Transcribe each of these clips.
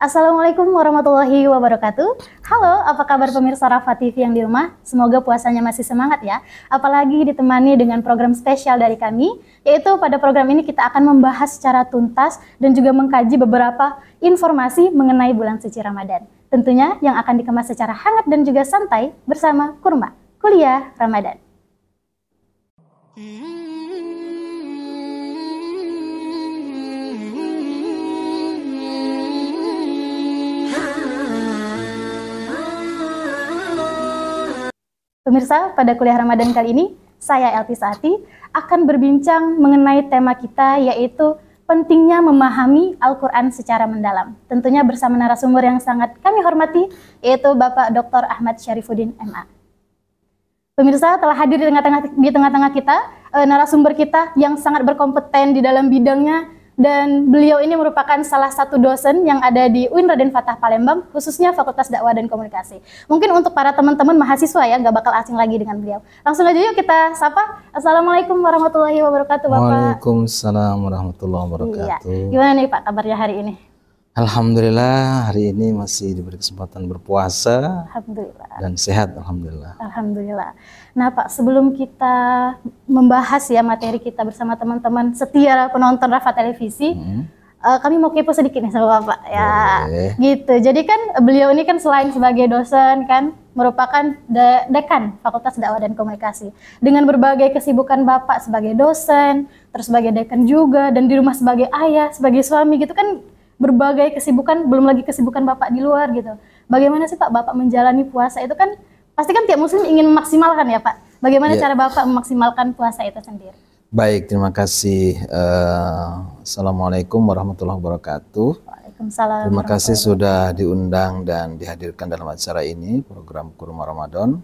Assalamualaikum warahmatullahi wabarakatuh. Halo, apa kabar pemirsa Rafa TV yang di rumah? Semoga puasanya masih semangat ya. Apalagi ditemani dengan program spesial dari kami, yaitu pada program ini kita akan membahas secara tuntas dan juga mengkaji beberapa informasi mengenai bulan suci Ramadan tentunya yang akan dikemas secara hangat dan juga santai bersama Kurma, Kuliah Ramadan. Pemirsa, pada kuliah Ramadan kali ini, saya Elvi Saati akan berbincang mengenai tema kita yaitu pentingnya memahami Al-Quran secara mendalam. Tentunya bersama narasumber yang sangat kami hormati, yaitu Bapak Dr. Ahmad Syarifuddin MA. Pemirsa telah hadir di tengah-tengah di tengah-tengah kita, eh, narasumber kita yang sangat berkompeten di dalam bidangnya dan beliau ini merupakan salah satu dosen yang ada di UIN Raden Fatah Palembang, khususnya Fakultas Dakwah dan Komunikasi. Mungkin untuk para teman-teman mahasiswa ya, nggak bakal asing lagi dengan beliau. Langsung aja yuk kita sapa. Assalamualaikum warahmatullahi wabarakatuh, Bapak. Waalaikumsalam warahmatullahi iya. wabarakatuh. Iya. Gimana nih Pak kabarnya hari ini? Alhamdulillah hari ini masih diberi kesempatan berpuasa. Alhamdulillah. Dan sehat alhamdulillah. Alhamdulillah. Nah, Pak, sebelum kita membahas ya materi kita bersama teman-teman setia penonton Rafa Televisi, hmm. uh, kami mau kepo sedikit nih sama Bapak ya. Boleh. Gitu. Jadi kan beliau ini kan selain sebagai dosen kan merupakan de dekan Fakultas Dakwah dan Komunikasi. Dengan berbagai kesibukan Bapak sebagai dosen, terus sebagai dekan juga dan di rumah sebagai ayah, sebagai suami gitu kan berbagai kesibukan, belum lagi kesibukan Bapak di luar gitu. Bagaimana sih Pak Bapak menjalani puasa itu kan pasti kan tiap muslim ingin memaksimalkan ya Pak. Bagaimana yeah. cara Bapak memaksimalkan puasa itu sendiri? Baik, terima kasih. Uh, Assalamualaikum warahmatullahi wabarakatuh. Waalaikumsalam. Terima kasih sudah diundang dan dihadirkan dalam acara ini program Kurma Ramadan.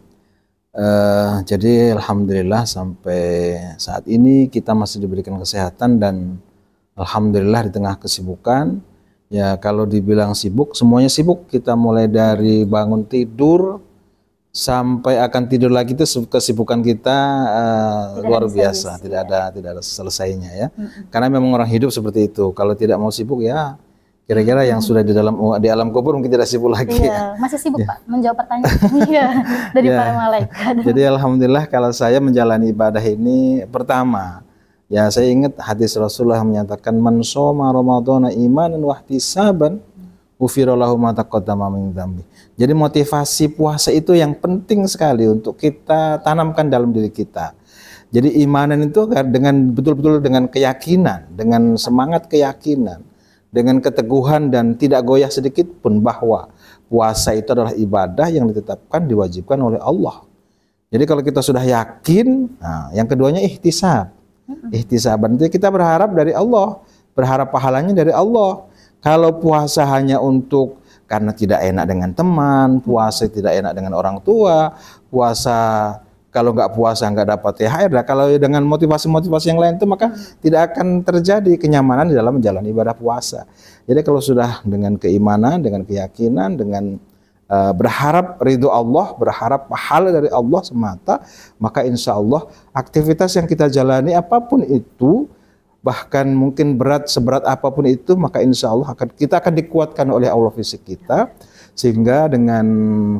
Uh, jadi alhamdulillah sampai saat ini kita masih diberikan kesehatan dan alhamdulillah di tengah kesibukan Ya, kalau dibilang sibuk, semuanya sibuk. Kita mulai dari bangun tidur sampai akan tidur lagi itu kesibukan kita uh, luar biasa, Selesai, tidak ada tidak ada selesainya ya. Mm-hmm. Karena memang orang hidup seperti itu. Kalau tidak mau sibuk ya kira-kira yang sudah di dalam di alam kubur mungkin tidak sibuk lagi. Iya, ya. masih sibuk ya. Pak menjawab pertanyaan iya, dari ya. para malaikat. Jadi alhamdulillah kalau saya menjalani ibadah ini pertama Ya saya ingat hadis Rasulullah menyatakan man soma Ramadhana imanan wahtisaban ufirallahu ma min Jadi motivasi puasa itu yang penting sekali untuk kita tanamkan dalam diri kita. Jadi imanan itu dengan betul-betul dengan keyakinan, dengan semangat keyakinan, dengan keteguhan dan tidak goyah sedikit pun bahwa puasa itu adalah ibadah yang ditetapkan diwajibkan oleh Allah. Jadi kalau kita sudah yakin, nah, yang keduanya ihtisab ihtisaban. Jadi kita berharap dari Allah, berharap pahalanya dari Allah. Kalau puasa hanya untuk karena tidak enak dengan teman, puasa tidak enak dengan orang tua, puasa kalau nggak puasa nggak dapat THR. Nah, kalau dengan motivasi-motivasi yang lain itu maka mm. tidak akan terjadi kenyamanan di dalam menjalani ibadah puasa. Jadi kalau sudah dengan keimanan, dengan keyakinan, dengan Eh, berharap ridho Allah, berharap pahala dari Allah semata, maka insya Allah aktivitas yang kita jalani apapun itu, bahkan mungkin berat seberat apapun itu, maka insya Allah akan, kita akan dikuatkan oleh Allah fisik kita, sehingga dengan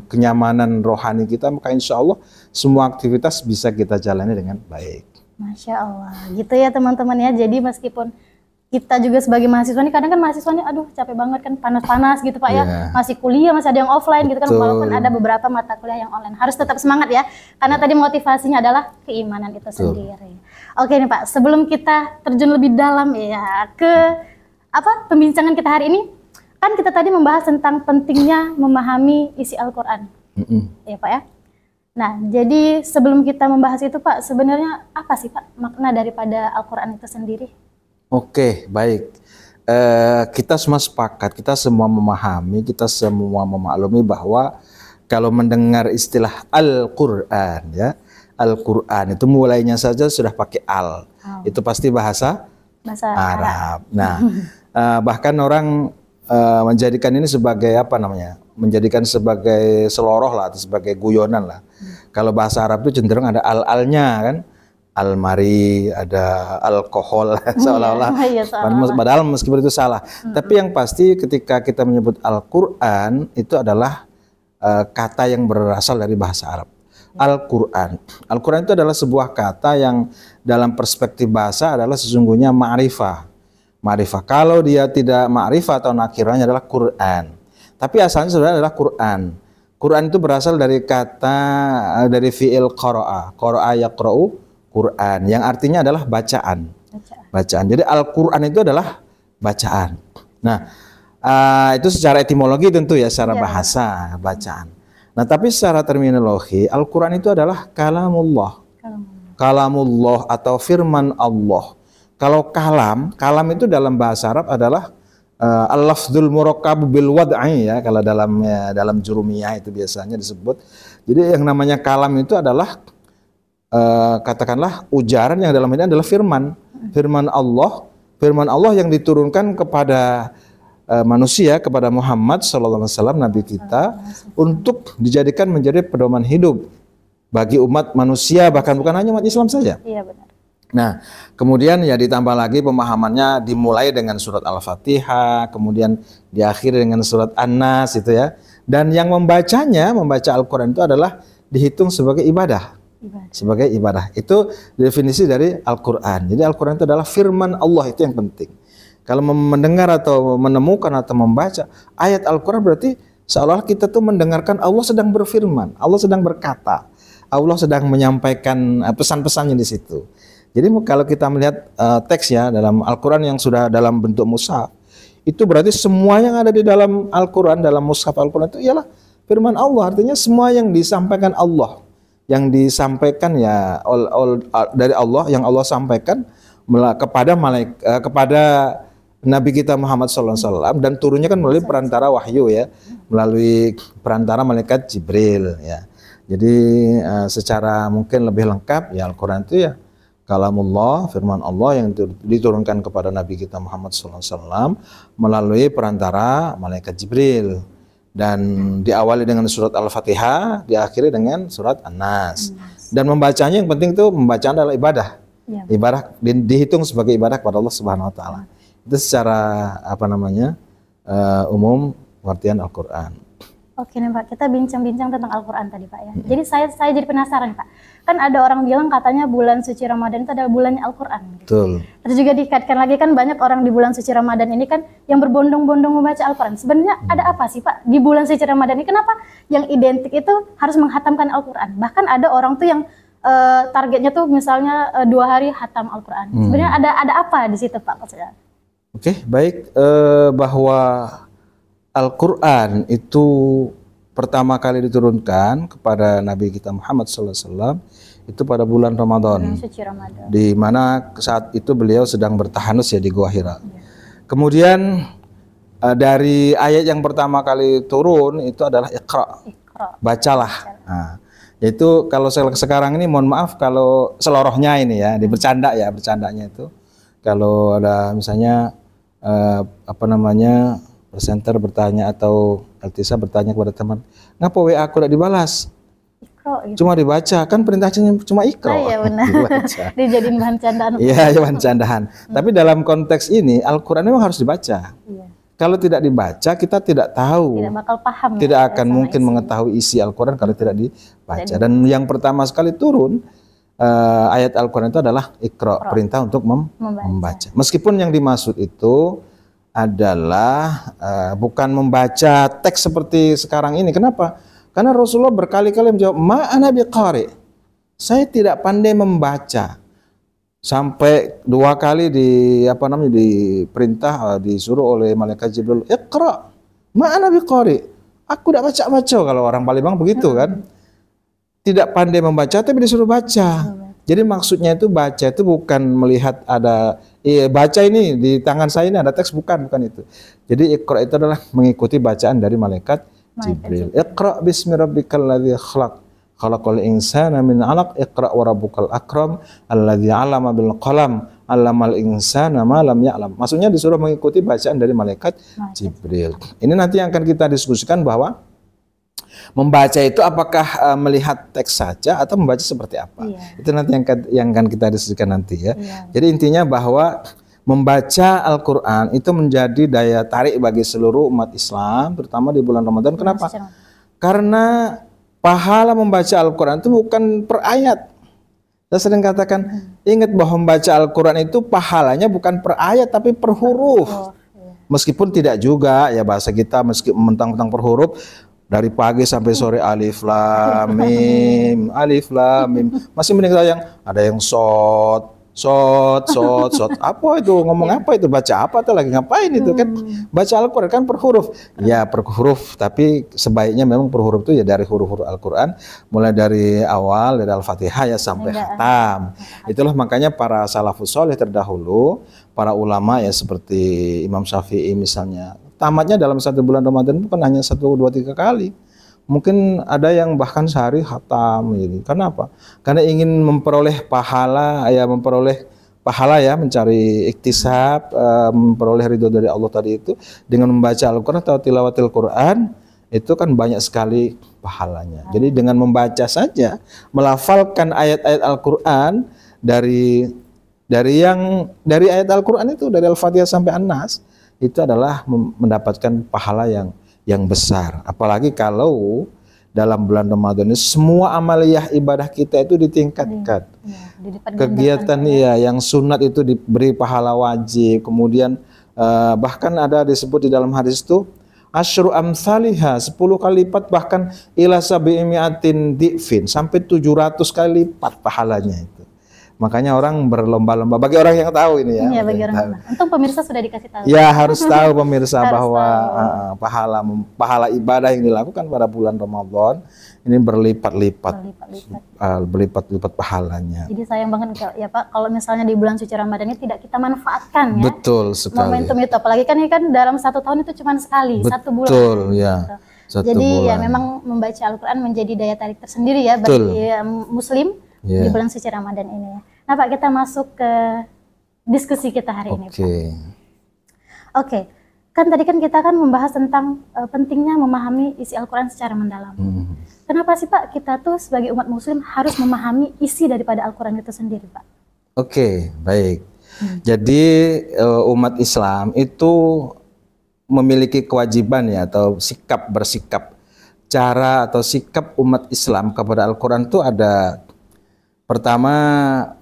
kenyamanan rohani kita, maka insya Allah semua aktivitas bisa kita jalani dengan baik. Masya Allah, gitu ya teman-teman ya. Jadi meskipun kita juga sebagai mahasiswa ini kadang kan mahasiswa ini aduh capek banget kan panas-panas gitu Pak yeah. ya. Iya. Masih kuliah, masih ada yang offline gitu kan walaupun ada beberapa mata kuliah yang online. Harus tetap semangat ya. Karena tadi motivasinya adalah keimanan itu Betul. sendiri. Oke nih Pak, sebelum kita terjun lebih dalam ya ke apa pembincangan kita hari ini kan kita tadi membahas tentang pentingnya memahami isi Al-Qur'an. Mm Ya Pak ya. Nah, jadi sebelum kita membahas itu Pak, sebenarnya apa sih Pak makna daripada Al-Qur'an itu sendiri? Oke, baik. Eh, kita semua sepakat, kita semua memahami, kita semua memaklumi bahwa kalau mendengar istilah Al-Quran, ya, Al-Quran itu mulainya saja sudah pakai Al. Oh. Itu pasti bahasa, bahasa Arab. Arab. Nah, eh, bahkan orang eh, menjadikan ini sebagai apa namanya? Menjadikan sebagai seloroh lah, atau sebagai guyonan lah. Hmm. Kalau bahasa Arab itu cenderung ada al-alnya kan almari, ada alkohol iya, seolah-olah. Ya, seolah padahal meskipun itu salah. Hmm. Tapi yang pasti ketika kita menyebut Al-Qur'an itu adalah uh, kata yang berasal dari bahasa Arab. Iya. Al-Qur'an. Al-Qur'an itu adalah sebuah kata yang dalam perspektif bahasa adalah sesungguhnya ma'rifah. Ma'rifah. Kalau dia tidak ma'rifah atau nakirannya adalah Qur'an. Tapi asalnya sebenarnya adalah Qur'an. Quran itu berasal dari kata eh, dari fiil qara'a. Qara'a yaqra'u Quran yang artinya adalah bacaan. Bacaan. Jadi Al-Qur'an itu adalah bacaan. Nah, uh, itu secara etimologi tentu ya secara ya. bahasa bacaan. Nah, tapi secara terminologi Al-Qur'an itu adalah kalamullah. Kalamullah, kalamullah atau firman Allah. Kalau kalam, kalam itu dalam bahasa Arab adalah uh, al-lafzul murakkab bil wad'i ya kalau dalam ya, dalam jurumiyah itu biasanya disebut. Jadi yang namanya kalam itu adalah Eh, katakanlah ujaran yang dalam ini adalah firman, firman Allah, firman Allah yang diturunkan kepada uh, manusia kepada Muhammad Shallallahu alaihi wasallam nabi kita untuk dijadikan menjadi pedoman hidup bagi umat manusia bahkan bukan hanya umat Islam saja. Iya benar. Nah, kemudian ya ditambah lagi pemahamannya dimulai dengan surat Al-Fatihah, kemudian diakhiri dengan surat An-Nas itu ya. Dan yang membacanya, membaca Al-Qur'an itu adalah dihitung sebagai ibadah sebagai ibadah. Itu definisi dari Al-Qur'an. Jadi Al-Qur'an itu adalah firman Allah itu yang penting. Kalau mendengar atau menemukan atau membaca ayat Al-Qur'an berarti seolah kita tuh mendengarkan Allah sedang berfirman, Allah sedang berkata. Allah sedang menyampaikan eh, pesan-pesannya di situ. Jadi kalau kita melihat uh, teks ya dalam Al-Qur'an yang sudah dalam bentuk mushaf, itu berarti semua yang ada di dalam Al-Qur'an dalam mushaf Al-Qur'an itu ialah firman Allah, artinya semua yang disampaikan Allah yang disampaikan ya all, all, dari Allah yang Allah sampaikan kepada malaik uh, kepada Nabi kita Muhammad SAW dan turunnya kan melalui perantara wahyu ya melalui perantara malaikat Jibril ya jadi uh, secara mungkin lebih lengkap ya Al-Quran itu ya kalamullah firman Allah yang diturunkan kepada Nabi kita Muhammad SAW melalui perantara malaikat Jibril dan diawali dengan surat Al-Fatihah, diakhiri dengan surat An-Nas. Dan membacanya yang penting itu membaca adalah ibadah. Ya. Ibadah di, dihitung sebagai ibadah kepada Allah Subhanahu wa taala. Ya. Itu secara apa namanya? Uh, umum pengertian Al-Qur'an. Oke nih Pak, kita bincang-bincang tentang Al-Quran tadi Pak ya. Iya. Jadi saya saya jadi penasaran Pak. Kan ada orang bilang katanya bulan suci Ramadan itu adalah bulannya Al-Quran. Gitu. Betul. Terus juga dikaitkan lagi kan banyak orang di bulan suci Ramadan ini kan yang berbondong-bondong membaca Al-Quran. Sebenarnya hmm. ada apa sih Pak di bulan suci Ramadan ini kenapa yang identik itu harus menghatamkan Al-Quran? Bahkan ada orang tuh yang uh, targetnya tuh misalnya uh, dua hari hatam Al-Quran. Hmm. Sebenarnya ada ada apa di situ Pak Oke, okay, baik uh, bahwa Al-Quran itu pertama kali diturunkan kepada Nabi kita Muhammad SAW itu pada bulan Ramadan, Ramadan. di mana saat itu beliau sedang bertahanus ya di Gua Hira. Ya. Kemudian eh, dari ayat yang pertama kali turun itu adalah Iqra, Iqra. bacalah. Bacalah. Nah, itu kalau sekarang ini mohon maaf kalau selorohnya ini ya, di bercanda ya, bercandanya itu. Kalau ada misalnya eh, apa namanya presenter bertanya atau Altisa bertanya kepada teman, ngapa WA aku tidak dibalas? Ikro, gitu. Cuma dibaca, kan perintahnya cuma ikro. Oh, iya benar. Dijadiin bahan candaan. Iya, bahan candaan. Hmm. Tapi dalam konteks ini Al-Qur'an memang harus dibaca. Iya. Kalau tidak dibaca, kita tidak tahu. Tidak bakal paham. Tidak ya, akan mungkin isinya. mengetahui isi Al-Qur'an kalau tidak dibaca. Jadi, Dan yang pertama sekali turun uh, ayat Al-Qur'an itu adalah ikro, ikro. perintah untuk mem membaca. membaca. Meskipun yang dimaksud itu adalah uh, bukan membaca teks seperti sekarang ini. Kenapa? Karena Rasulullah berkali-kali menjawab, "Ma'ana biqari." Saya tidak pandai membaca. Sampai dua kali di apa namanya di diperintah eh, disuruh oleh malaikat Jibril, "Iqra." Ma'ana biqari. Aku tidak baca-baca kalau orang Palembang begitu hmm. kan. Tidak pandai membaca tapi disuruh baca. Jadi maksudnya itu baca itu bukan melihat ada Iya, baca ini di tangan saya ini ada teks bukan bukan itu. Jadi ikra itu adalah mengikuti bacaan dari malaikat Jibril. Iqra bismi rabbikal ladzi khalaq. Khalaqal insana min 'alaq. Iqra wa rabbukal akram alladzi 'allama bil qalam. Alamal insana ma lam ya'lam. Maksudnya disuruh mengikuti bacaan dari malaikat Jibril. Ini nanti yang akan kita diskusikan bahwa Membaca itu apakah uh, melihat teks saja atau membaca seperti apa? Yeah. Itu nanti yang yang akan kita diskusikan nanti ya. Yeah. Jadi intinya bahwa membaca Al-Qur'an itu menjadi daya tarik bagi seluruh umat Islam terutama di bulan Ramadan. Iya, Kenapa? Karena pahala membaca Al-Qur'an itu bukan per ayat. Saya sering katakan, hmm. ingat bahwa membaca Al-Qur'an itu pahalanya bukan per ayat tapi per huruf. Iya. meskipun tidak juga ya bahasa kita meskipun mentang-mentang per huruf dari pagi sampai sore alif lam mim alif lam mim masih mending yang ada yang sot sot sot sot apa itu ngomong apa itu baca apa tuh lagi ngapain itu kan baca Al-Qur'an kan per huruf ya per huruf tapi sebaiknya memang per huruf itu ya dari huruf-huruf Al-Qur'an mulai dari awal dari Al-Fatihah ya sampai iya. khatam itulah makanya para salafus saleh terdahulu para ulama ya seperti Imam Syafi'i misalnya tamatnya dalam satu bulan Ramadan bukan hanya satu dua tiga kali mungkin ada yang bahkan sehari hatam gitu. Kenapa? Karena ingin memperoleh pahala, ya memperoleh pahala ya mencari iktisab, eh, memperoleh ridho dari Allah tadi itu dengan membaca Al-Qur'an atau tilawatil Qur'an itu kan banyak sekali pahalanya. Jadi dengan membaca saja, melafalkan ayat-ayat Al-Qur'an dari dari yang dari ayat Al-Qur'an itu dari Al-Fatihah sampai An-Nas itu adalah mendapatkan pahala yang yang besar. Apalagi kalau dalam bulan Ramadan ini semua amaliyah ibadah kita itu ditingkatkan. Iya, iya, ya, Kegiatan iya yang sunat itu diberi pahala wajib. Kemudian uh, bahkan ada disebut di dalam hadis itu asyru amsalihah 10 kali lipat bahkan ila sabi'imiatin di'fin sampai 700 kali lipat pahalanya itu. Makanya orang berlomba-lomba. Bagi orang yang tahu ini ya. Iya, bagi orang tahu. Untung pemirsa sudah dikasih tahu. Ya harus tahu pemirsa harus bahwa tahu. Uh, pahala pahala ibadah yang dilakukan pada bulan Ramadan ini berlipat-lipat, berlipat-lipat uh, pahalanya. Jadi sayang banget ya Pak, kalau misalnya di bulan suci Ramadan ini tidak kita manfaatkan ya. Betul sekali. Momentum itu, apalagi kan ini kan dalam satu tahun itu cuma sekali, Betul, satu bulan. Betul ya. Gitu. Satu Jadi ya bulan. ya memang membaca Al-Quran menjadi daya tarik tersendiri ya bagi ya, muslim yeah. di bulan suci Ramadan ini ya. Nah Pak kita masuk ke diskusi kita hari okay. ini Pak. Oke. Okay. Kan tadi kan kita kan membahas tentang uh, pentingnya memahami isi Al-Quran secara mendalam. Hmm. Kenapa sih Pak kita tuh sebagai umat muslim harus memahami isi daripada Al-Quran itu sendiri Pak? Oke, okay, baik. Hmm. Jadi uh, umat Islam itu memiliki kewajiban ya atau sikap bersikap cara atau sikap umat Islam kepada Al-Quran itu ada Pertama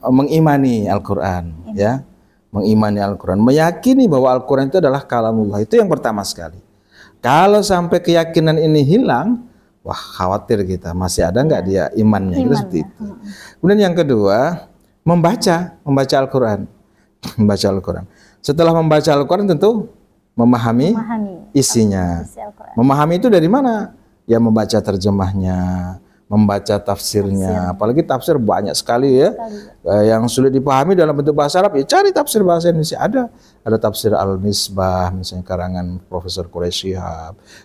eh, mengimani Al-Qur'an iya. ya. Mengimani Al-Qur'an, meyakini bahwa Al-Qur'an itu adalah kalamullah. Itu yang pertama sekali. Kalau sampai keyakinan ini hilang, wah khawatir kita masih ada nggak dia imannya, gitu Iman, Itu seperti itu. Kemudian yang kedua, membaca, membaca Al-Qur'an. membaca Al-Qur'an. Setelah membaca Al-Qur'an tentu memahami, memahami isinya. Isi memahami itu dari mana? Ya membaca terjemahnya, membaca tafsirnya. Tafsir. Apalagi tafsir banyak sekali ya. Sekali. Eh, yang sulit dipahami dalam bentuk bahasa Arab, ya cari tafsir bahasa Indonesia. Ada ada tafsir Al-Misbah misalnya karangan Profesor Quraish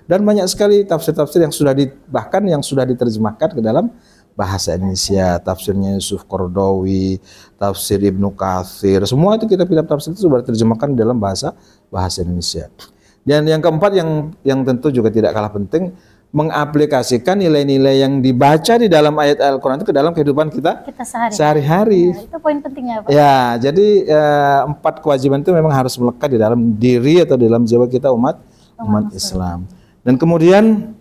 dan banyak sekali tafsir-tafsir yang sudah di, bahkan yang sudah diterjemahkan ke dalam bahasa Indonesia, tafsirnya Yusuf Kordowi, tafsir Ibnu Kathir, semua itu kita kitab tafsir itu sudah diterjemahkan dalam bahasa bahasa Indonesia. Dan yang keempat yang yang tentu juga tidak kalah penting mengaplikasikan nilai-nilai yang dibaca di dalam ayat Al-Quran itu ke dalam kehidupan kita, kita sehari-hari. Sehari ya, itu poin pentingnya Pak. Ya, jadi eh, empat kewajiban itu memang harus melekat di dalam diri atau di dalam jiwa kita umat umat, umat Islam. Dan kemudian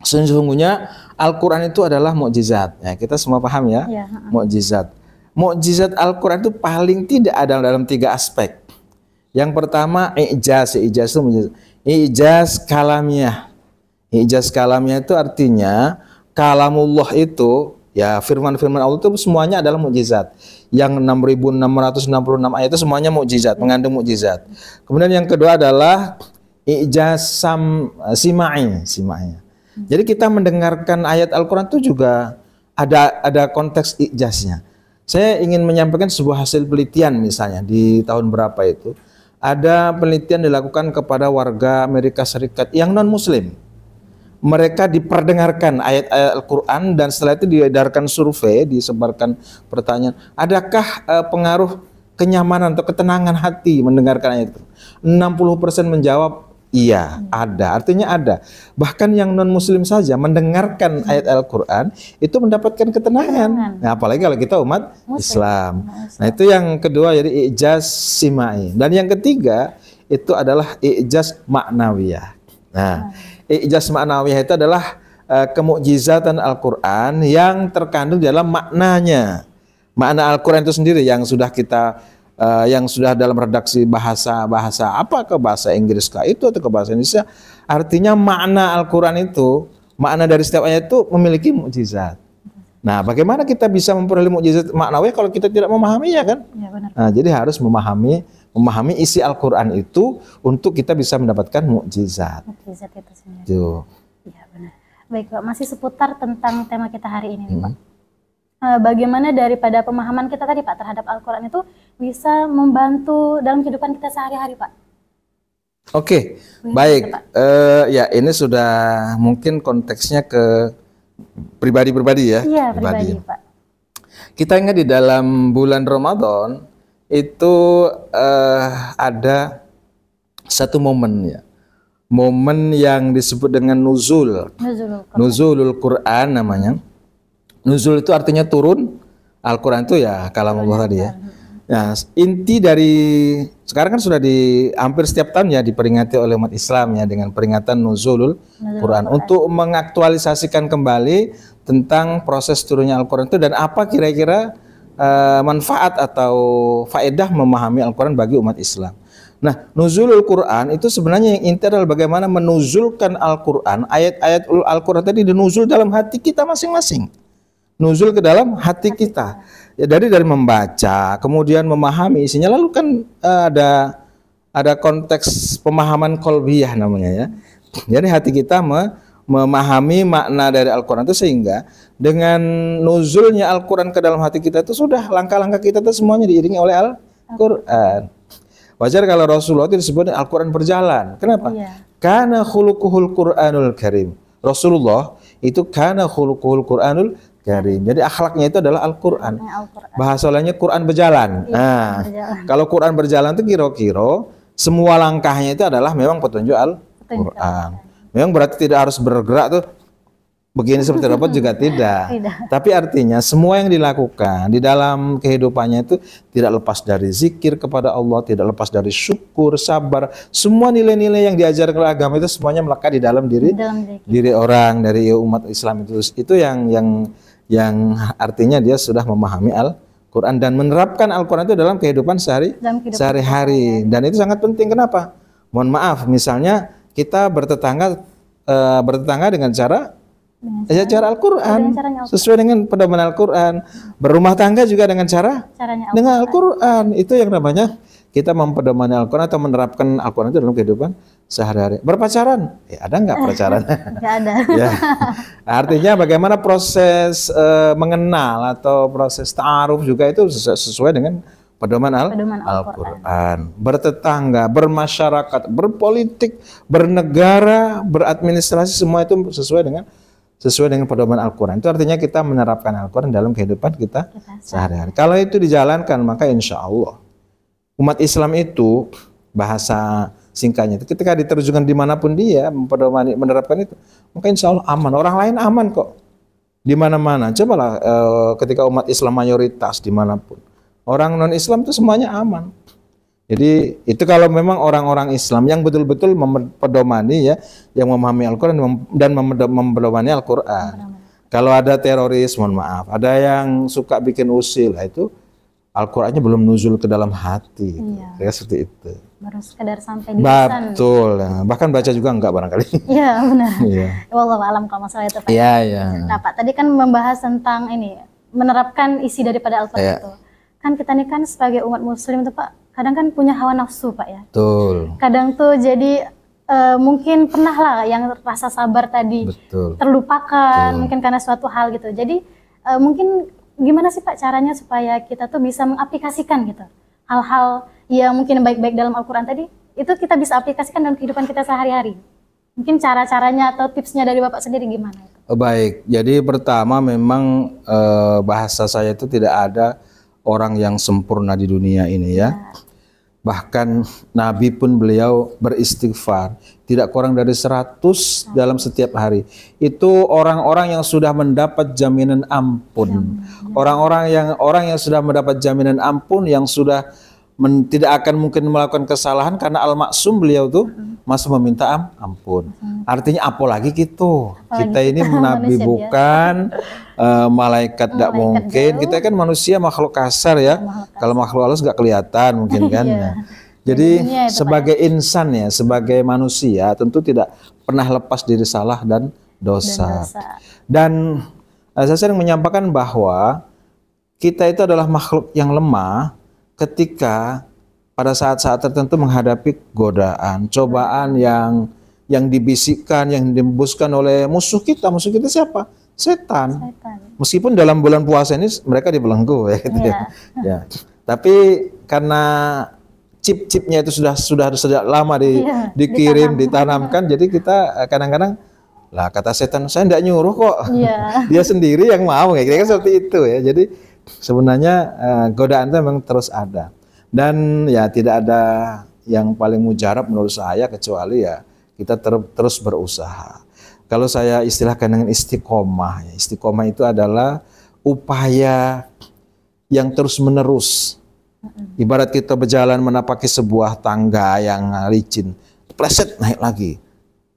sesungguhnya Al-Quran itu adalah mukjizat. Ya, kita semua paham ya, ya mukjizat. Mukjizat Al-Quran itu paling tidak ada dalam tiga aspek. Yang pertama ijaz, ijaz itu mujizat. ijaz kalamiah Ijaz kalamnya itu artinya kalamullah itu ya firman-firman Allah itu semuanya adalah mukjizat. Yang 6666 ayat itu semuanya mukjizat, mengandung mukjizat. Kemudian yang kedua adalah ijaz sam eh, simai, simai. Jadi kita mendengarkan ayat Al-Qur'an itu juga ada ada konteks ijaznya. Saya ingin menyampaikan sebuah hasil penelitian misalnya di tahun berapa itu ada penelitian dilakukan kepada warga Amerika Serikat yang non muslim mereka diperdengarkan ayat-ayat Al-Quran dan setelah itu diedarkan survei, disebarkan pertanyaan. Adakah uh, pengaruh kenyamanan atau ketenangan hati mendengarkan ayat itu? 60% menjawab iya, hmm. ada. Artinya ada. Bahkan yang non-muslim saja mendengarkan hmm. ayat Al-Quran itu mendapatkan ketenangan. ketenangan. Nah, apalagi kalau kita umat muslim. Islam. Nah, itu yang kedua jadi ijaz simai. Dan yang ketiga itu adalah ijaz maknawiyah. Nah, hmm ijaz ma'nawiyah itu adalah uh, kemukjizatan Al-Qur'an yang terkandung dalam maknanya. Makna Al-Qur'an itu sendiri yang sudah kita uh, yang sudah dalam redaksi bahasa-bahasa apa ke bahasa Inggris kah itu atau ke bahasa Indonesia. Artinya makna Al-Qur'an itu, makna dari setiap ayat itu memiliki mukjizat. Nah, bagaimana kita bisa memperoleh mukjizat maknawi kalau kita tidak memahaminya kan? Ya, benar. Nah, jadi harus memahami memahami isi Al-Quran itu untuk kita bisa mendapatkan mukjizat. Mukjizat itu sendiri. Ya benar. Baik Pak, masih seputar tentang tema kita hari ini hmm. Pak. Eh, bagaimana daripada pemahaman kita tadi Pak terhadap Al-Quran itu bisa membantu dalam kehidupan kita sehari-hari Pak? Oke, okay. baik. Pak. Uh, ya ini sudah mungkin konteksnya ke pribadi-pribadi ya. Iya pribadi, pribadi Pak. Kita ingat di dalam bulan Ramadan itu uh, ada satu momen ya momen yang disebut dengan nuzul nuzulul Quran, nuzulul Quran namanya nuzul itu artinya turun Al-Quran itu ya kalau Allah tadi ya Nah, inti dari sekarang kan sudah di hampir setiap tahun ya diperingati oleh umat Islam ya dengan peringatan nuzulul Quran untuk mengaktualisasikan kembali tentang proses turunnya Al-Qur'an itu dan apa kira-kira Eh, manfaat atau faedah memahami Al-Quran bagi umat Islam. Nah, nuzulul Quran itu sebenarnya yang inti bagaimana menuzulkan Al-Quran, ayat-ayat Al-Quran tadi dinuzul dalam hati kita masing-masing. Nuzul ke dalam hati kita. Ya, dari dari membaca, kemudian memahami isinya, lalu kan uh, ada ada konteks pemahaman kolbiyah namanya ya. Jadi hati kita me, memahami makna dari Al-Quran itu sehingga dengan nuzulnya Al-Quran ke dalam hati kita itu sudah langkah-langkah kita itu semuanya diiringi oleh Al-Quran. Wajar kalau Rasulullah itu disebut Al-Quran berjalan. Kenapa? Iya. Karena khulukuhul Quranul Karim. Rasulullah itu karena khulukuhul Quranul Karim. Jadi akhlaknya itu adalah Al-Quran. Nah, Al, -Quran. Bahasa lainnya Quran berjalan. Iya, nah, berjalan. kalau Quran berjalan itu kira-kira semua langkahnya itu adalah memang petunjuk Al-Quran. Memang berarti tidak harus bergerak tuh begini seperti robot juga tidak. tidak. Tapi artinya semua yang dilakukan di dalam kehidupannya itu tidak lepas dari zikir kepada Allah, tidak lepas dari syukur, sabar, semua nilai-nilai yang diajar oleh agama itu semuanya melekat di dalam diri dalam diri, orang dari umat Islam itu. Itu yang yang yang artinya dia sudah memahami al Quran dan menerapkan Al-Quran itu dalam kehidupan sehari sehari-hari dan itu sangat penting kenapa? Mohon maaf misalnya kita bertetangga uh, bertetangga dengan cara dengan ya, cara, cara Al-Quran, Al sesuai dengan pedoman Al-Quran. Berumah tangga juga dengan cara Al dengan Al-Quran. Itu yang namanya kita mempedoman Al-Quran atau menerapkan Al-Quran itu dalam kehidupan sehari-hari. Berpacaran? Ya, ada nggak pacaran? Nggak ada. ya. Artinya bagaimana proses uh, mengenal atau proses ta'aruf juga itu sesuai dengan pedoman Al al Bertetangga, bermasyarakat, berpolitik, bernegara, beradministrasi semua itu sesuai dengan sesuai dengan pedoman Al-Qur'an. Itu artinya kita menerapkan Al-Qur'an dalam kehidupan kita, sehari-hari. Kalau itu dijalankan maka insya Allah umat Islam itu bahasa singkatnya itu ketika diterjunkan dimanapun dia pedoman menerapkan itu maka insya Allah aman orang lain aman kok di mana-mana cobalah e, ketika umat Islam mayoritas dimanapun Orang non-Islam itu semuanya aman. Jadi itu kalau memang orang-orang Islam yang betul-betul mempedomani ya, yang memahami Al-Quran dan mempedomani Al-Quran. Kalau ada teroris, mohon maaf. Ada yang suka bikin usil, nah itu Al-Qur'annya belum nuzul ke dalam hati. Iya. Ya seperti itu. Baru sekedar sampai di lisan. Betul. Ya. Bahkan baca juga enggak barangkali. Iya, benar. Iya. Wallah alam kalau masalah itu Pak. Iya, iya. Nah, Pak, tadi kan membahas tentang ini menerapkan isi daripada Al-Qur'an ya. itu kan kita ini kan sebagai umat muslim itu Pak, kadang kan punya hawa nafsu Pak ya. Betul. Kadang tuh jadi uh, mungkin pernah lah yang rasa sabar tadi Betul. terlupakan Betul. mungkin karena suatu hal gitu jadi uh, mungkin gimana sih pak caranya supaya kita tuh bisa mengaplikasikan gitu hal-hal yang mungkin baik-baik dalam Al-Quran tadi itu kita bisa aplikasikan dalam kehidupan kita sehari-hari mungkin cara-caranya atau tipsnya dari bapak sendiri gimana oh, baik jadi pertama memang uh, bahasa saya itu tidak ada orang yang sempurna di dunia ini ya. Bahkan Nabi pun beliau beristighfar tidak kurang dari 100 dalam setiap hari. Itu orang-orang yang sudah mendapat jaminan ampun. Ya, ya. Orang-orang yang orang yang sudah mendapat jaminan ampun yang sudah men, tidak akan mungkin melakukan kesalahan karena al-maksum beliau tuh hmm. meminta am, ampun. Hmm. Artinya apalagi gitu. Apalagi oh, kita ini nabi bukan uh, malaikat tidak mungkin. Kita kan manusia makhluk kasar ya. Makhluk kasar. Kalau makhluk halus nggak kelihatan mungkin kan. Iya. Nah, jadi ya, sebagai insan ya, sebagai manusia tentu tidak pernah lepas dari salah dan dosa. Dan, dosa. dan eh, saya sering menyampaikan bahwa kita itu adalah makhluk yang lemah ketika pada saat-saat tertentu menghadapi godaan, cobaan yang yang dibisikkan, yang dihembuskan oleh musuh kita. Musuh kita siapa? Setan. Setan. Meskipun dalam bulan puasa ini mereka dibelenggu ya gitu yeah. ya. Iya. ya. Tapi karena chip-chipnya itu sudah sudah sejak lama di, yeah, dikirim, ditanam. ditanamkan. Jadi kita eh, kadang-kadang lah kata setan saya tidak nyuruh kok. Yeah. Dia sendiri yang mau kayak gitu kan seperti itu ya. Jadi sebenarnya uh, godaan itu memang terus ada. Dan ya tidak ada yang paling mujarab menurut saya kecuali ya kita ter terus berusaha. Kalau saya istilahkan dengan istiqomah, ya, istiqomah itu adalah upaya yang terus menerus. Ibarat kita berjalan menapaki sebuah tangga yang licin, pleset naik lagi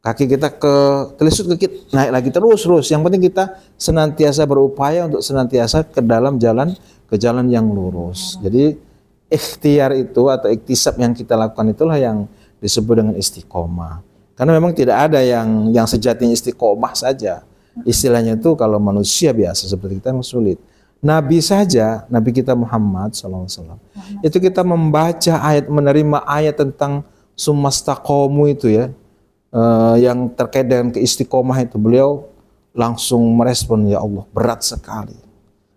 kaki kita ke telisut ke kita, naik lagi terus terus. Yang penting kita senantiasa berupaya untuk senantiasa ke dalam jalan ke jalan yang lurus. Jadi ikhtiar itu atau ikhtisab yang kita lakukan itulah yang disebut dengan istiqomah. Karena memang tidak ada yang yang sejatinya istiqomah saja. Istilahnya itu kalau manusia biasa seperti kita yang sulit. Nabi saja, Nabi kita Muhammad SAW, itu kita membaca ayat, menerima ayat tentang sumastakomu itu ya, uh, yang terkait dengan keistiqomah itu beliau langsung merespon ya Allah berat sekali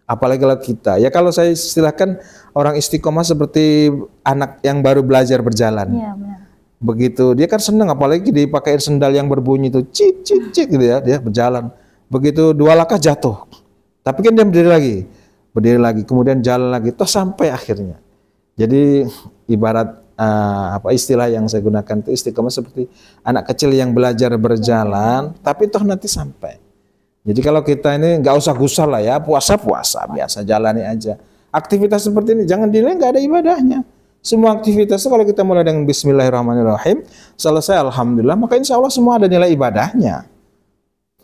apalagi kalau kita ya kalau saya istilahkan orang istiqomah seperti anak yang baru belajar berjalan ya, benar. begitu dia kan senang apalagi dipakai sendal yang berbunyi itu cik cik gitu ya dia berjalan begitu dua langkah jatuh tapi kan dia berdiri lagi berdiri lagi kemudian jalan lagi toh sampai akhirnya jadi ibarat uh, apa istilah yang saya gunakan itu istiqomah seperti anak kecil yang belajar berjalan tapi toh nanti sampai. Jadi kalau kita ini nggak usah gusar lah ya puasa puasa biasa jalani aja. Aktivitas seperti ini jangan dinilai nggak ada ibadahnya. Semua aktivitas kalau kita mulai dengan Bismillahirrahmanirrahim selesai Alhamdulillah maka insya Allah semua ada nilai ibadahnya.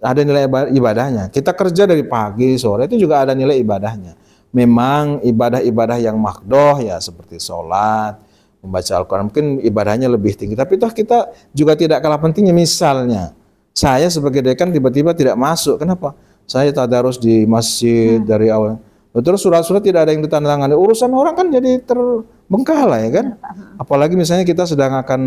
Ada nilai ibadahnya. Kita kerja dari pagi sore itu juga ada nilai ibadahnya. Memang ibadah-ibadah yang makdoh ya seperti sholat, membaca Al-Quran. Mungkin ibadahnya lebih tinggi. Tapi toh kita juga tidak kalah pentingnya. Misalnya, saya sebagai dekan tiba-tiba tidak masuk. Kenapa? Saya tadarus di masjid hmm. dari awal. Terus surat-surat tidak ada yang ditandatangani. Urusan orang kan jadi terbengkalai ya kan. Iya, Apalagi misalnya kita sedang akan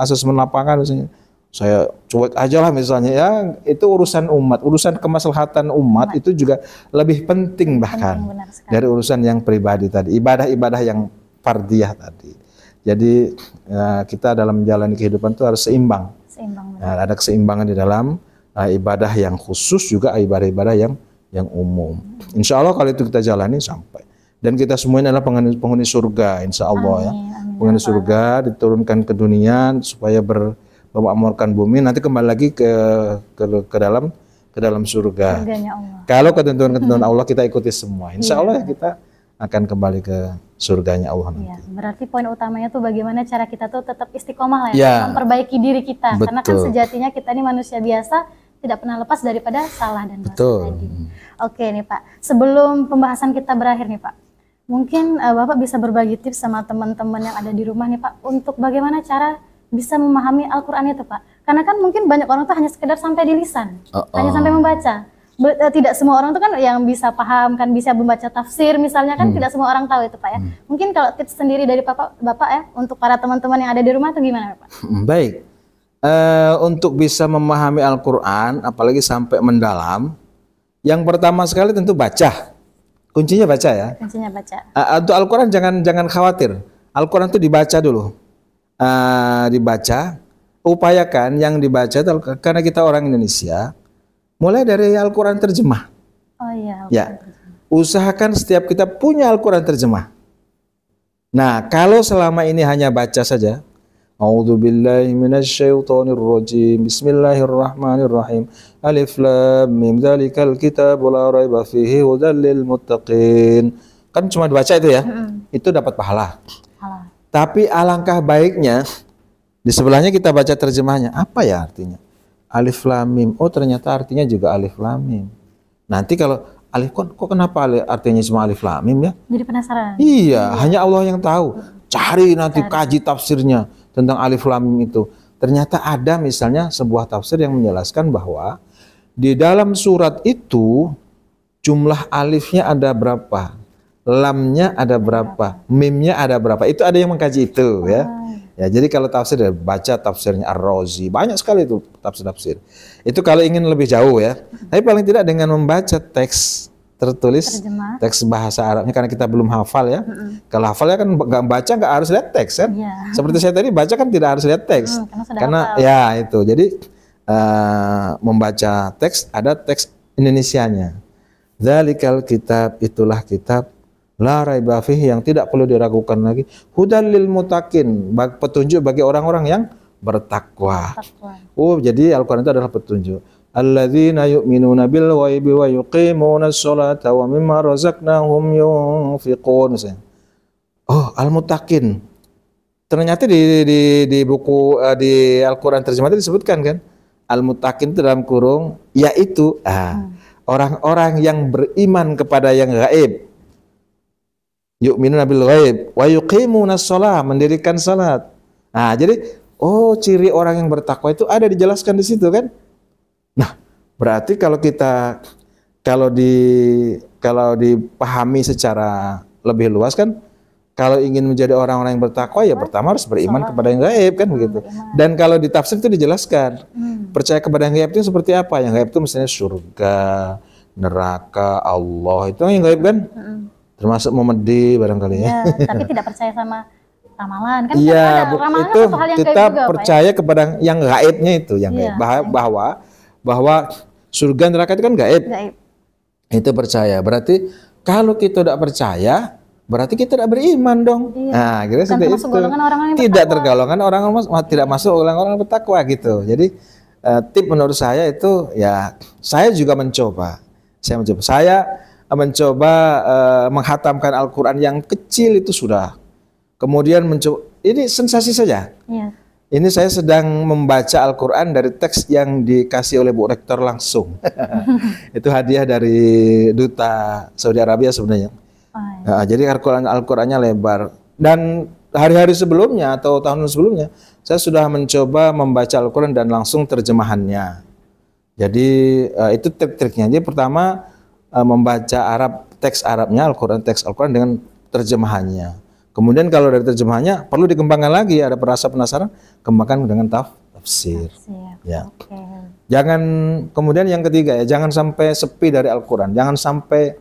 asesmen lapangan misalnya. Saya cuek aja lah misalnya ya itu urusan umat, urusan kemaslahatan umat, umat. itu juga lebih penting bahkan penting, dari urusan yang pribadi tadi, ibadah-ibadah yang fardiyah tadi. Jadi ya, kita dalam menjalani kehidupan itu harus seimbang. Seimbang. Nah, ada keseimbangan di dalam uh, ibadah yang khusus juga ibadah-ibadah yang yang umum. Hmm. Insya Allah kalau itu kita jalani sampai. Dan kita semuanya adalah penghuni, penghuni surga, insya Allah amin, ya. Amin, penghuni Allah. surga diturunkan ke dunia supaya ber, memakmurkan bumi. Nanti kembali lagi ke ke, ke dalam ke dalam surga. Allah. Kalau ketentuan-ketentuan hmm. Allah kita ikuti semua, insya iya. Allah ya kita akan kembali ke surganya Allah iya, nanti. Ya, berarti poin utamanya tuh bagaimana cara kita tuh tetap istiqomah lah ya, ya memperbaiki diri kita. Betul. Karena kan sejatinya kita ini manusia biasa tidak pernah lepas daripada salah dan betul. tadi. Oke nih Pak, sebelum pembahasan kita berakhir nih Pak, mungkin uh, Bapak bisa berbagi tips sama teman-teman yang ada di rumah nih Pak untuk bagaimana cara bisa memahami Al-Qur'an itu Pak. Karena kan mungkin banyak orang tuh hanya sekedar sampai di lisan, uh -oh. hanya uh-uh. sampai membaca Eh, tidak semua orang itu kan yang bisa paham kan bisa membaca tafsir misalnya kan hmm. tidak semua orang tahu itu pak ya. Hmm. Mungkin kalau tips sendiri dari bapak bapak ya untuk para teman-teman yang ada di rumah tuh gimana pak? Hmm, baik uh, untuk bisa memahami Al-Quran apalagi sampai mendalam yang pertama sekali tentu baca kuncinya baca ya. Kuncinya baca. Uh, untuk Al-Quran jangan jangan khawatir Al-Quran itu dibaca dulu uh, dibaca upayakan yang dibaca karena kita orang Indonesia Mulai dari Al-Quran terjemah. Oh iya. Al ya. Usahakan setiap kita punya Al-Quran terjemah. Nah, kalau selama ini hanya baca saja, A'udzu billahi Bismillahirrahmanirrahim. Alif lam mim dalikal kitab la raiba fihi hudallil muttaqin. Kan cuma dibaca itu ya. -hmm. Itu dapat pahala. pahala. Tapi alangkah baiknya di sebelahnya kita baca terjemahnya. Apa ya artinya? alif lam mim. Oh ternyata artinya juga alif lam mim. Nanti kalau alif kok, kok kenapa alif, artinya semua alif lam mim ya? Jadi penasaran. Iya, iya. hanya Allah yang tahu. Cari nanti Cari. kaji tafsirnya tentang alif lam mim itu. Ternyata ada misalnya sebuah tafsir yang menjelaskan bahwa di dalam surat itu jumlah alifnya ada berapa, lamnya ada berapa, mimnya ada berapa. Itu ada yang mengkaji itu ya. ah. ya. Ya, jadi kalau tafsir ya baca tafsirnya Ar-Razi, banyak sekali itu tafsir-tafsir. Itu kalau ingin lebih jauh ya. Tapi paling tidak dengan membaca teks tertulis Terjemah. teks bahasa Arabnya karena kita belum hafal ya. mm -hmm. Kalau hafal ya kan nggak baca nggak harus lihat teks kan. Yeah. Seperti saya tadi baca kan tidak harus lihat teks. Mm, karena karena ya itu. Jadi uh, membaca teks ada teks Indonesianya. Zalikal kitab itulah kitab la raiba fihi yang tidak perlu diragukan lagi hudalil lil mutakin petunjuk bagi orang-orang yang bertakwa. Oh, jadi Al-Qur'an itu adalah petunjuk. Alladzina yu'minuna bil ghaibi wa yuqimuna sholata wa mimma razaqnahum yunfiqun. Oh, al-mutakin. Ternyata di di di buku eh, di Al-Qur'an terjemah itu disebutkan kan? Al-mutakin itu dalam kurung yaitu ah, hmm. orang-orang hmm. Orang -orang yang beriman kepada yang gaib yu'minuna bil ghaib wa yuqimuna shalah, mendirikan salat. Nah, jadi oh ciri orang yang bertakwa itu ada dijelaskan di situ kan? Nah, berarti kalau kita kalau di kalau dipahami secara lebih luas kan kalau ingin menjadi orang-orang yang bertakwa ya pertama harus beriman Salah. kepada yang gaib kan begitu. Iya. Dan kalau di tafsir itu dijelaskan. Hmm. Percaya kepada yang gaib itu seperti apa? Yang gaib itu misalnya surga, neraka, Allah itu yang gaib kan? Hmm termasuk momedi barangkali ya. ya tapi tidak percaya sama ramalan kan iya ramalan itu kan hal yang kita gitu juga, ya. percaya ya? kepada yang gaibnya itu yang ya, gaib iya, iya. bahwa, bahwa surga neraka itu kan gaib. gaib itu percaya berarti kalau kita tidak percaya berarti kita tidak beriman dong iya. nah kira tidak itu orang -orang tidak tergolongan orang, iya. orang tidak masuk orang-orang bertakwa gitu jadi uh, tip menurut saya itu ya saya juga mencoba saya mencoba saya mencoba uh, menghatamkan Al-Quran yang kecil itu sudah. Kemudian mencoba, ini sensasi saja. Ya. Ini saya sedang membaca Al-Quran dari teks yang dikasih oleh Bu Rektor langsung. itu hadiah dari Duta Saudi Arabia sebenarnya. Oh, ya. nah, jadi Al-Quran Al-Qurannya lebar. Dan hari-hari sebelumnya atau tahun sebelumnya, saya sudah mencoba membaca Al-Quran dan langsung terjemahannya. Jadi uh, itu trik-triknya. Jadi pertama, uh, membaca Arab teks Arabnya Al-Qur'an teks Al-Qur'an dengan terjemahannya. Kemudian kalau dari terjemahannya perlu dikembangkan lagi ada perasa penasaran kembangkan dengan taf, tafsir. tafsir. Ya. Okay. Jangan kemudian yang ketiga ya jangan sampai sepi dari Al-Qur'an. Jangan sampai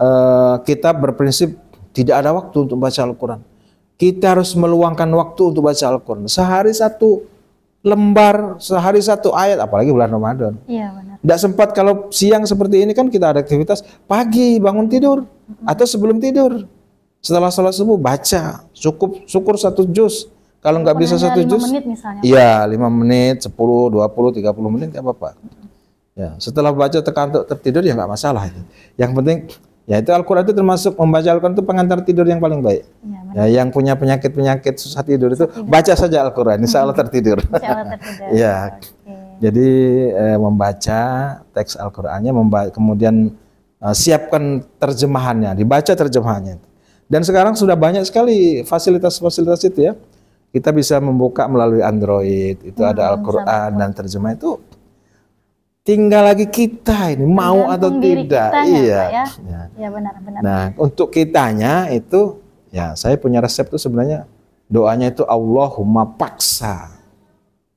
uh, kita berprinsip tidak ada waktu untuk baca Al-Qur'an. Kita harus meluangkan waktu untuk baca Al-Qur'an. Sehari satu lembar, sehari satu ayat apalagi bulan Ramadan. Iya. Tidak sempat kalau siang seperti ini kan kita ada aktivitas pagi bangun tidur atau sebelum tidur. Setelah sholat subuh baca cukup syukur satu jus Kalau nggak bisa satu jus iya lima menit, sepuluh, dua puluh, tiga puluh menit nggak apa-apa. Ya, setelah baca tekan untuk tertidur ya nggak masalah. Yang penting ya itu Al-Quran itu termasuk membaca al itu pengantar tidur yang paling baik. Ya, ya yang punya penyakit penyakit susah tidur itu baca saja Al-Quran, insya Allah tertidur. Insya Allah tertidur. ya. Jadi eh, membaca teks Al-Qur'annya kemudian eh, siapkan terjemahannya, dibaca terjemahannya. Dan sekarang sudah banyak sekali fasilitas-fasilitas itu ya. Kita bisa membuka melalui Android, itu hmm, ada Al-Qur'an dan terjemah itu tinggal lagi kita ini mau atau tidak. Kita, ya, iya. Ya? ya. Ya benar benar. Nah, untuk kitanya itu ya saya punya resep tuh sebenarnya doanya itu Allahumma paksa.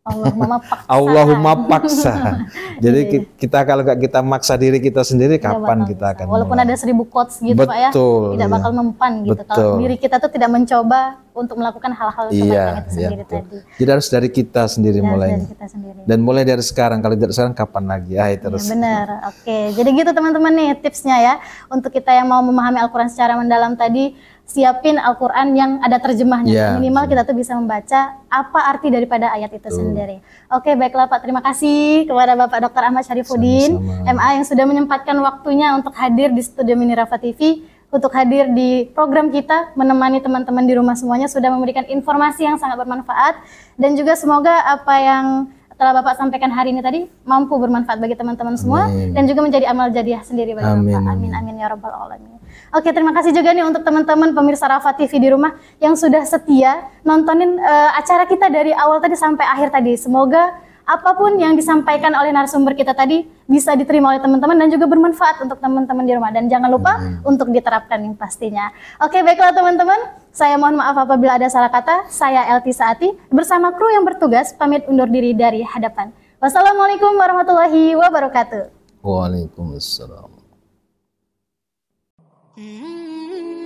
Allahumma paksa. Allahumma paksa. Jadi iya. kita kalau nggak kita maksa diri kita sendiri, iya, kapan kita akan? Walaupun mulai. ada seribu quotes gitu Betul, pak ya, tidak iya. bakal mempan gitu. Betul. Kalau diri kita tuh tidak mencoba untuk melakukan hal-hal iya, itu iya, sendiri betul. tadi. Jadi harus dari kita sendiri iya, mulai. Dari kita sendiri. Dan mulai dari sekarang. Kalau dari sekarang kapan lagi? Ah, terus. Ya, benar. Oke. Jadi gitu teman-teman nih tipsnya ya untuk kita yang mau memahami Al-Qur'an secara mendalam tadi siapin Al-Quran yang ada terjemahnya. Yeah. Minimal kita tuh bisa membaca apa arti daripada ayat itu Tuh. sendiri. Oke, baiklah Pak. Terima kasih kepada Bapak Dr. Ahmad Syarifuddin, MA yang sudah menyempatkan waktunya untuk hadir di Studio Mini Rafa TV, untuk hadir di program kita, menemani teman-teman di rumah semuanya, sudah memberikan informasi yang sangat bermanfaat. Dan juga semoga apa yang telah Bapak sampaikan hari ini tadi mampu bermanfaat bagi teman-teman semua amin. dan juga menjadi amal jadiah sendiri bagi amin. Bapak. Amin amin ya rabbal alamin. Oke, terima kasih juga nih untuk teman-teman pemirsa Rafa TV di rumah yang sudah setia nontonin uh, acara kita dari awal tadi sampai akhir tadi. Semoga apapun yang disampaikan oleh narasumber kita tadi bisa diterima oleh teman-teman dan juga bermanfaat untuk teman-teman di rumah dan jangan lupa untuk diterapkan yang pastinya. Oke, baiklah teman-teman, saya mohon maaf apabila ada salah kata. Saya Elti Saati bersama kru yang bertugas pamit undur diri dari hadapan. Wassalamualaikum warahmatullahi wabarakatuh. Waalaikumsalam. Mm-hmm.